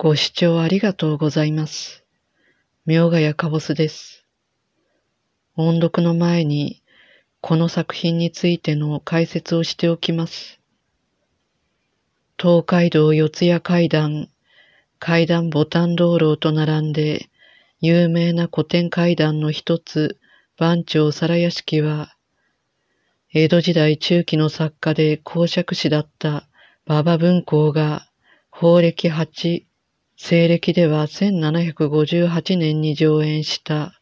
ご視聴ありがとうございます。明がやかぼすです。音読の前に、この作品についての解説をしておきます。東海道四谷階段、階段ボタン道路と並んで、有名な古典階段の一つ、番長皿屋敷は、江戸時代中期の作家で公爵士だった馬場文庫が、法暦8西暦では1758年に上演した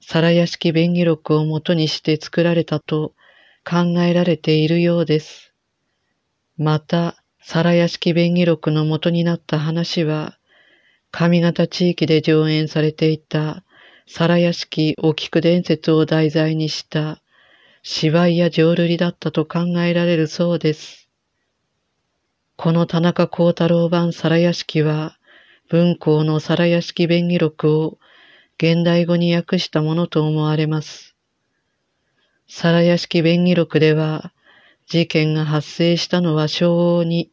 皿屋敷弁義録をもとにして作られたと考えられているようです。また、皿屋敷弁義録の元になった話は、上方地域で上演されていた皿屋敷お菊伝説を題材にした芝居や浄瑠璃だったと考えられるそうです。この田中幸太郎版皿屋敷は、文庫の皿屋敷弁義録を現代語に訳したものと思われます。皿屋敷弁義録では、事件が発生したのは昭和に、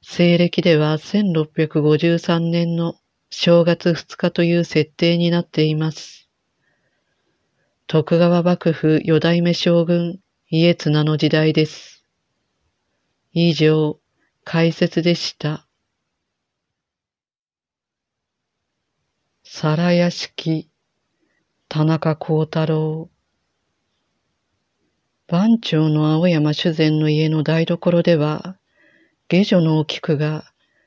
西暦では1653年の正月2日という設定になっています。徳川幕府四代目将軍家綱の時代です。以上、解説でした。皿屋敷、田中幸太郎。番長の青山修膳の家の台所では、下女のお菊が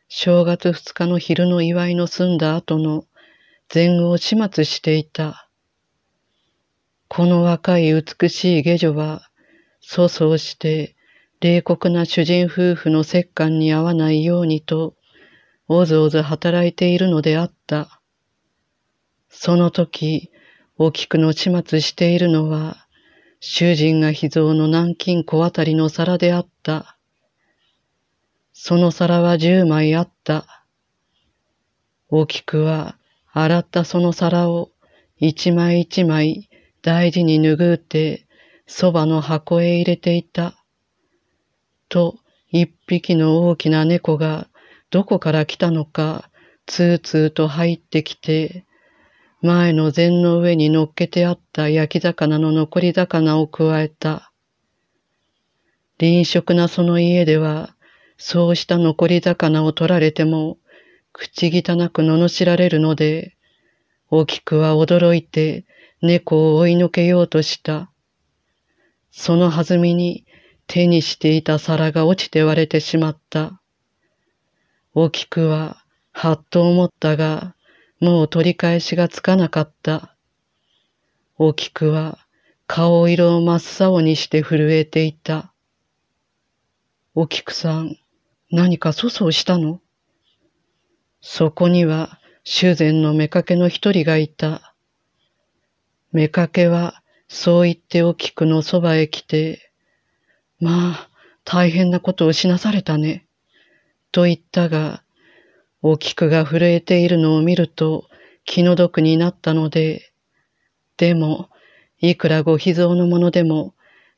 正月二日の昼の祝いの済んだ後の前後を始末していた。この若い美しい下女は、粗相して冷酷な主人夫婦の折檻に合わないようにと、おずおず働いているのであった。その時、大きくの始末しているのは、囚人が秘蔵の南京小あたりの皿であった。その皿は十枚あった。大きくは、洗ったその皿を、一枚一枚大事に拭うて、そばの箱へ入れていた。と、一匹の大きな猫が、どこから来たのか、つーつーと入ってきて、前の膳の上に乗っけてあった焼き魚の残り魚を加えた。臨食なその家では、そうした残り魚を取られても、口汚く罵られるので、大きくは驚いて猫を追い抜けようとした。その弾みに手にしていた皿が落ちて割れてしまった。大きくははっと思ったが、もう取り返しがつかなかった。大きくは顔色を真っ青にして震えていた。お菊さん、何か粗相したのそこには修繕の妾の一人がいた。妾はそう言ってお菊のそばへ来て、まあ、大変なことをしなされたね。と言ったが、お菊が震えているのを見ると気の毒になったので、でも、いくらご秘蔵のものでも、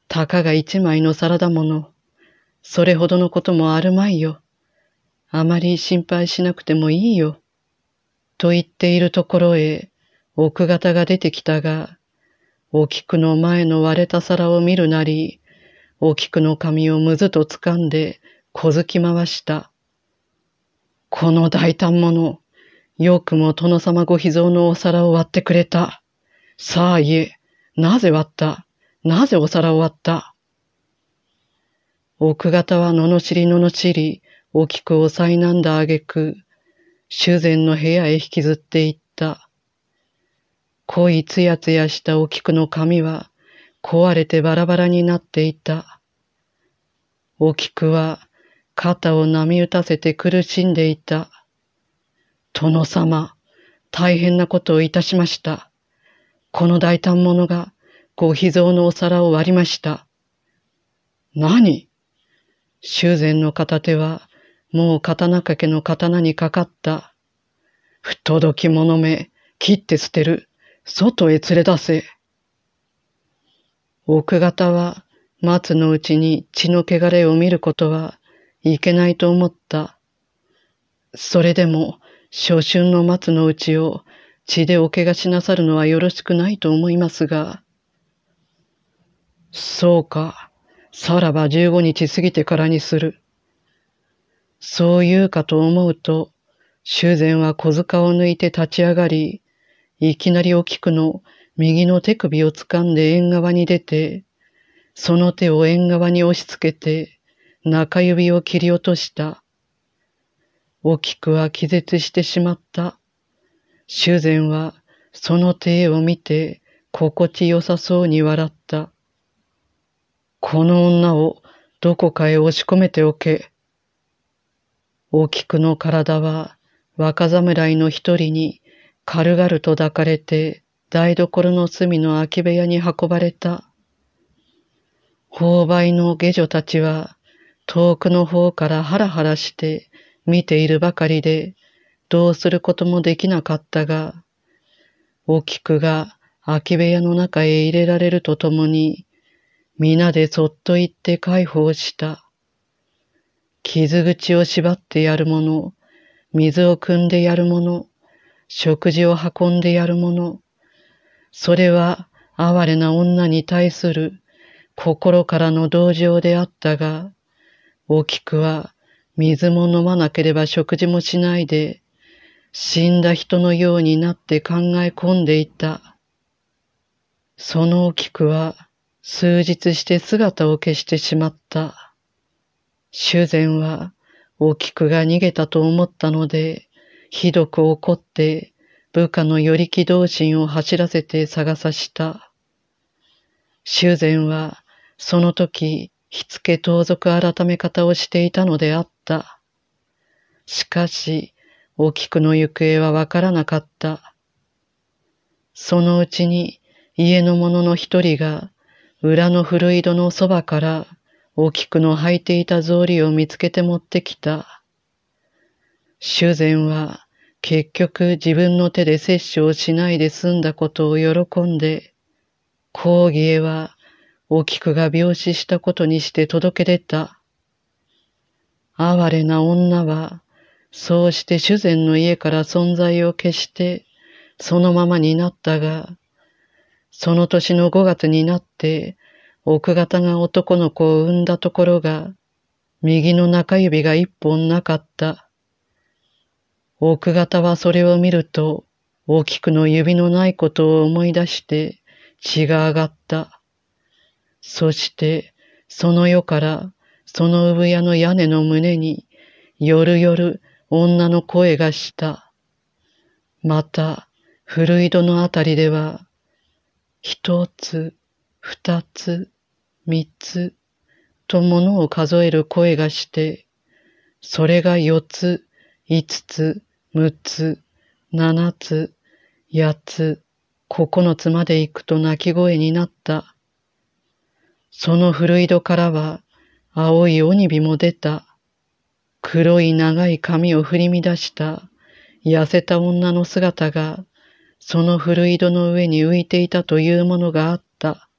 たかが一枚の皿だもの。それほどのこともあるまいよ。あまり心配しなくてもいいよ。と言っているところへ、奥方が出てきたが、お菊の前の割れた皿を見るなり、お菊の髪をむずとつかんで、小突き回した。この大胆者、よくも殿様ご秘蔵のお皿を割ってくれた。さあ言え、なぜ割ったなぜお皿を割った奥方はののしりののしり、大きくおさいなんだあげく、修繕の部屋へ引きずっていった。濃いつやつやしたお菊の髪は、壊れてバラバラになっていた。お菊は、肩を波打たせて苦しんでいた。殿様、大変なことをいたしました。この大胆者がご秘蔵のお皿を割りました。何修繕の片手はもう刀掛けの刀にかかった。不届き者め、切って捨てる。外へ連れ出せ。奥方は松のうちに血の汚れを見ることはいけないと思った。それでも、初春の松のうちを血でお怪我しなさるのはよろしくないと思いますが。そうか。さらば十五日過ぎてからにする。そう言うかと思うと、修繕は小塚を抜いて立ち上がり、いきなりお菊の右の手首を掴んで縁側に出て、その手を縁側に押し付けて、中指を切り落とした。大きくは気絶してしまった。修繕はその手を見て心地よさそうに笑った。この女をどこかへ押し込めておけ。大きくの体は若侍の一人に軽々と抱かれて台所の隅の空き部屋に運ばれた。購買の下女たちは遠くの方からハラハラして見ているばかりで、どうすることもできなかったが、お菊が空き部屋の中へ入れられるとともに、皆でそっと行って解放した。傷口を縛ってやるもの、水を汲んでやるもの、食事を運んでやるもの、それは哀れな女に対する心からの同情であったが、大きくは水も飲まなければ食事もしないで、死んだ人のようになって考え込んでいた。その大きくは数日して姿を消してしまった。修繕は大きくが逃げたと思ったので、ひどく怒って部下の寄り気同心を走らせて探さした。修繕はその時火付盗賊改め方をしていたのであった。しかし、お菊の行方はわからなかった。そのうちに家の者の一人が裏の古井戸のそばからお菊の履いていた草履を見つけて持ってきた。修繕は結局自分の手で摂取をしないで済んだことを喜んで、講義へはき菊が病死したことにして届け出た。哀れな女は、そうして主前の家から存在を消して、そのままになったが、その年の5月になって、奥方が男の子を産んだところが、右の中指が一本なかった。奥方はそれを見ると、き菊の指のないことを思い出して血が上がった。そして、その世から、その産屋の屋根の胸に、よるよる女の声がした。また、古井戸のあたりでは、一つ、二つ、三つ、とものを数える声がして、それが四つ、五つ、六つ、七つ、八つ、九つまで行くと泣き声になった。その古井戸からは青い鬼火も出た。黒い長い髪を振り乱した痩せた女の姿がその古井戸の上に浮いていたというものがあった。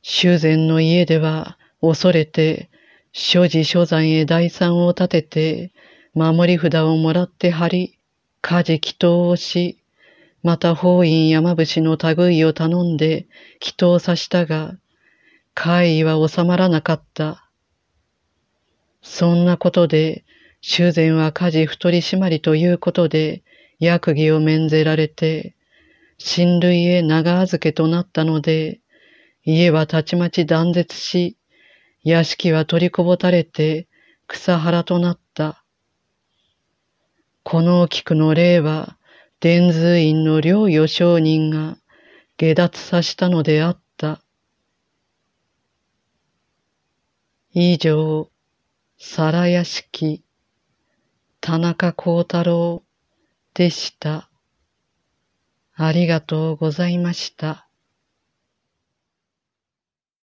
修禅の家では恐れて所持所山へ大賛を立てて守り札をもらって貼り、家事祈祷をし、また法院山伏の類を頼んで祈祷さしたが、会議は収まらなかった。そんなことで、修繕は家事太り締まりということで、薬儀を免ぜられて、親類へ長預けとなったので、家はたちまち断絶し、屋敷は取りこぼたれて、草原となった。この菊の例は、伝通院の領与商人が下脱さしたのであった。以上、皿屋敷、田中幸太郎でした。ありがとうございました。